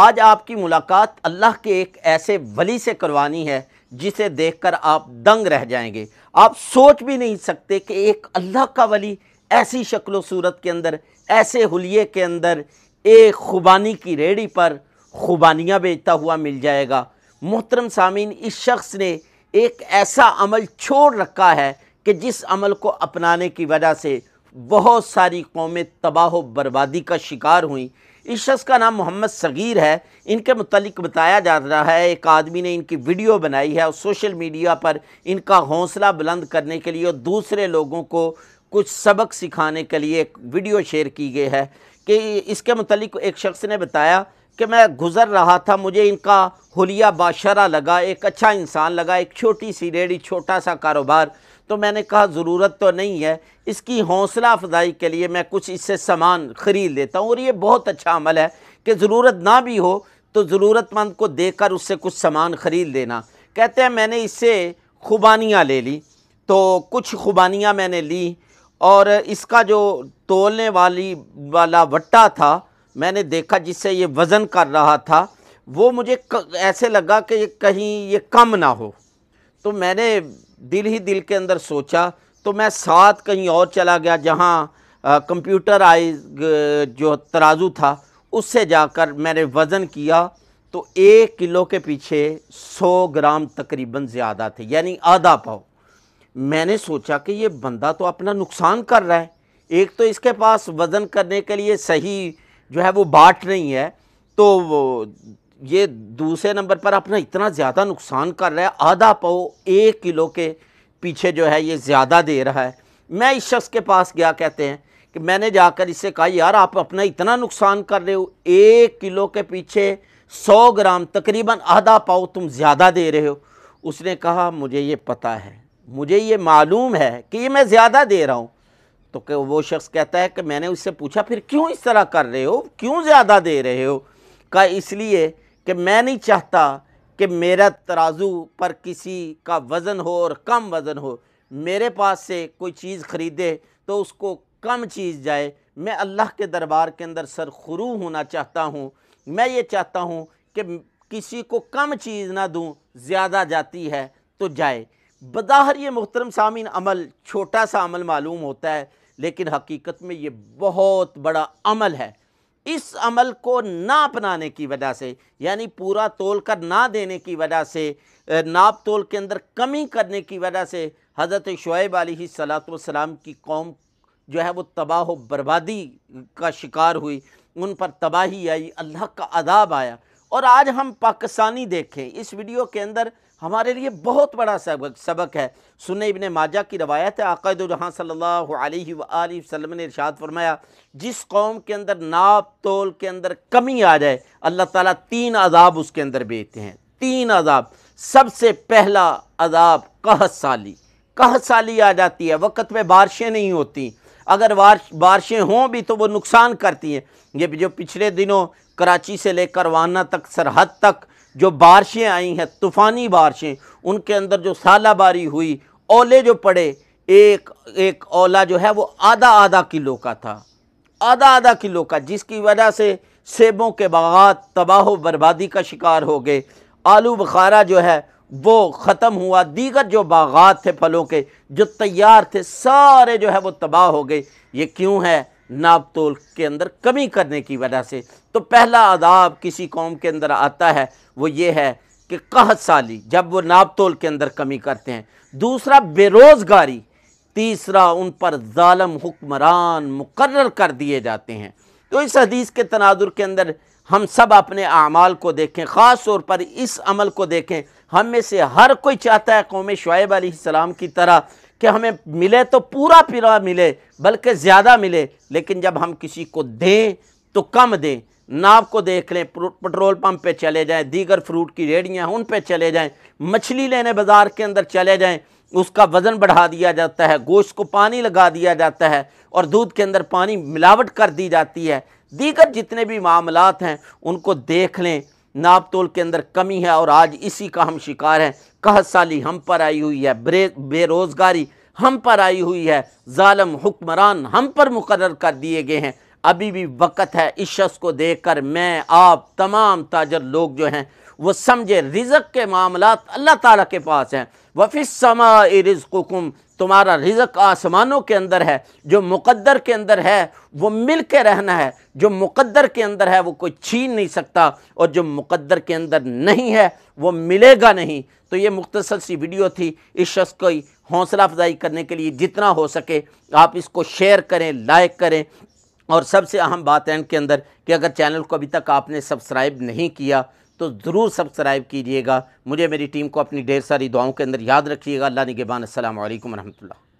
आज आपकी मुलाकात अल्लाह के एक ऐसे वली से करवानी है जिसे देखकर आप दंग रह जाएंगे आप सोच भी नहीं सकते कि एक अल्लाह का वली ऐसी शक्ल सूरत के अंदर ऐसे हुलिये के अंदर एक खुबानी की रेडी पर खुबानियाँ बेचता हुआ मिल जाएगा मोहतरम सामीन इस शख्स ने एक ऐसा अमल छोड़ रखा है कि जिस अमल को अपनाने की वजह से बहुत सारी कौमें तबाह बर्बादी का शिकार हुई इस शख्स का नाम मोहम्मद सगीर है इनके मतलब बताया जा रहा है एक आदमी ने इनकी वीडियो बनाई है और सोशल मीडिया पर इनका हौसला बुलंद करने के लिए और दूसरे लोगों को कुछ सबक सिखाने के लिए एक वीडियो शेयर की गई है कि इसके मतलब एक शख्स ने बताया कि मैं गुज़र रहा था मुझे इनका हलिया बाशरा लगा एक अच्छा इंसान लगा एक छोटी सी रेडी छोटा सा कारोबार तो मैंने कहा ज़रूरत तो नहीं है इसकी हौसला अफजाई के लिए मैं कुछ इससे सामान ख़रीद लेता हूँ और ये बहुत अच्छा अमल है कि ज़रूरत ना भी हो तो ज़रूरतमंद को देकर उससे कुछ सामान ख़रीद लेना कहते हैं मैंने इससे खुबानियाँ ले ली तो कुछ खुबानियाँ मैंने ली और इसका जो तोलने वाली वाला वट्टा था मैंने देखा जिससे ये वज़न कर रहा था वो मुझे ऐसे लगा कि ये कहीं ये कम ना हो तो मैंने दिल ही दिल के अंदर सोचा तो मैं साथ कहीं और चला गया जहाँ कंप्यूटराइज जो तराजू था उससे जाकर मैंने वज़न किया तो एक किलो के पीछे सौ ग्राम तकरीबन ज़्यादा थे यानी आधा पाव मैंने सोचा कि ये बंदा तो अपना नुकसान कर रहा है एक तो इसके पास वज़न करने के लिए सही जो है वो बाट नहीं है तो ये दूसरे नंबर पर अपना इतना ज़्यादा नुकसान कर रहा है आधा पाओ एक किलो के पीछे जो है ये ज़्यादा दे रहा है मैं इस शख्स के पास गया कहते हैं कि मैंने जाकर इससे कहा यार आप अपना इतना नुकसान कर रहे हो एक किलो के पीछे सौ ग्राम तकरीबन आधा पाओ तुम ज़्यादा दे रहे हो उसने कहा मुझे ये पता है मुझे ये मालूम है कि ये मैं ज़्यादा दे रहा हूँ तो वो शख्स कहता है कि मैंने उससे पूछा फिर क्यों इस तरह कर रहे हो क्यों ज़्यादा दे रहे हो का इसलिए कि मैं नहीं चाहता कि मेरा तराजू पर किसी का वज़न हो और कम वज़न हो मेरे पास से कोई चीज़ ख़रीदे तो उसको कम चीज़ जाए मैं अल्लाह के दरबार के अंदर सरखरू होना चाहता हूँ मैं ये चाहता हूँ कि किसी को कम चीज़ ना दूँ ज़्यादा जाती है तो जाए बदाहर ये मोहतरम सामीन अमल छोटा सा अमल मालूम होता है लेकिन हकीकत में ये बहुत बड़ा अमल है इस अमल को ना अपनाने की वजह से यानी पूरा तोल कर ना देने की वजह से नाप तोल के अंदर कमी करने की वजह से हज़रत शुएब सलाम की कौम जो है वो तबाह व बर्बादी का शिकार हुई उन पर तबाही आई अल्लाह का अदाब आया और आज हम पाकिस्तानी देखें इस वीडियो के अंदर हमारे लिए बहुत बड़ा सबक सबक है सुन इबन माजा की रवायत है आकद जहाँ सल्ला वसम ने इरशाद फरमाया जिस कौम के अंदर नाप तोल के अंदर कमी आ जाए अल्लाह ताला तीन अदाब उसके अंदर भेजते हैं तीन अदाब सबसे पहला अदाब कह साली कह साली आ जाती है वक्त में बारिशें नहीं होती अगर बारिशें हों भी तो वो नुकसान करती हैं ये जो पिछले दिनों कराची से लेकर वाना तक सरहद तक जो बारिशें आई हैं तूफ़ानी बारिशें उनके अंदर जो सालाबारी हुई ओले जो पड़े एक एक ओला जो है वो आधा आधा किलो का था आधा आधा किलो का जिसकी वजह से सेबों के बागात तबाह बर्बादी का शिकार हो गए आलू बखारा जो है वो ख़त्म हुआ दीगर जो बागात थे फलों के जो तैयार थे सारे जो है वो तबाह हो गए ये क्यों है नापतोल के अंदर कमी करने की वजह से तो पहला आदाब किसी कौम के अंदर आता है वो ये है कि कहत साली जब वो नापतोल के अंदर कमी करते हैं दूसरा बेरोज़गारी तीसरा उन पर ालम हुक्मरान मुकर कर दिए जाते हैं तो इस हदीस के तनाजुर के अंदर हम सब अपने अमाल को देखें ख़ास तौर पर इस अमल को देखें हम में से हर कोई चाहता है कौम शुब सलाम की तरह कि हमें मिले तो पूरा पूरा मिले बल्कि ज़्यादा मिले लेकिन जब हम किसी को दें तो कम दें नाव को देख लें पेट्रोल पंप पे चले जाएं दीगर फ्रूट की रेड़ियाँ उन पे चले जाएं मछली लेने बाज़ार के अंदर चले जाएं उसका वज़न बढ़ा दिया जाता है गोश्त को पानी लगा दिया जाता है और दूध के अंदर पानी मिलावट कर दी जाती है दीगर जितने भी मामलात हैं उनको देख लें नाप तोल के अंदर कमी है और आज इसी का हम शिकार हैं कह साली हम पर आई हुई है बेरोज़गारी हम पर आई हुई है ालम हुक्मरान हम पर मुकर कर दिए गए हैं अभी भी वक़्त है इस शख्स को देख कर मैं आप तमाम ताजर लोग जो हैं वो समझे रिजक के मामला अल्लाह ताला के पास हैं वफ़िसमा रिज़कुम तुम्हारा रिजक आसमानों के अंदर है जो मुकद्दर के अंदर है वो मिल के रहना है जो मुकद्दर के अंदर है वो कोई छीन नहीं सकता और जो मुकद्दर के अंदर नहीं है वो मिलेगा नहीं तो ये मुख्तसर सी वीडियो थी इस शख्स को हौसला अफजाई करने के लिए जितना हो सके आप इसको शेयर करें लाइक करें और सबसे अहम बात है इनके अंदर कि अगर चैनल को अभी तक आपने सब्सक्राइब नहीं किया तो ज़रूर सब्सक्राइब कीजिएगा मुझे मेरी टीम को अपनी ढेर सारी दुआओं के अंदर याद रखिएगा अल्लाह निगेबान असल वरहमल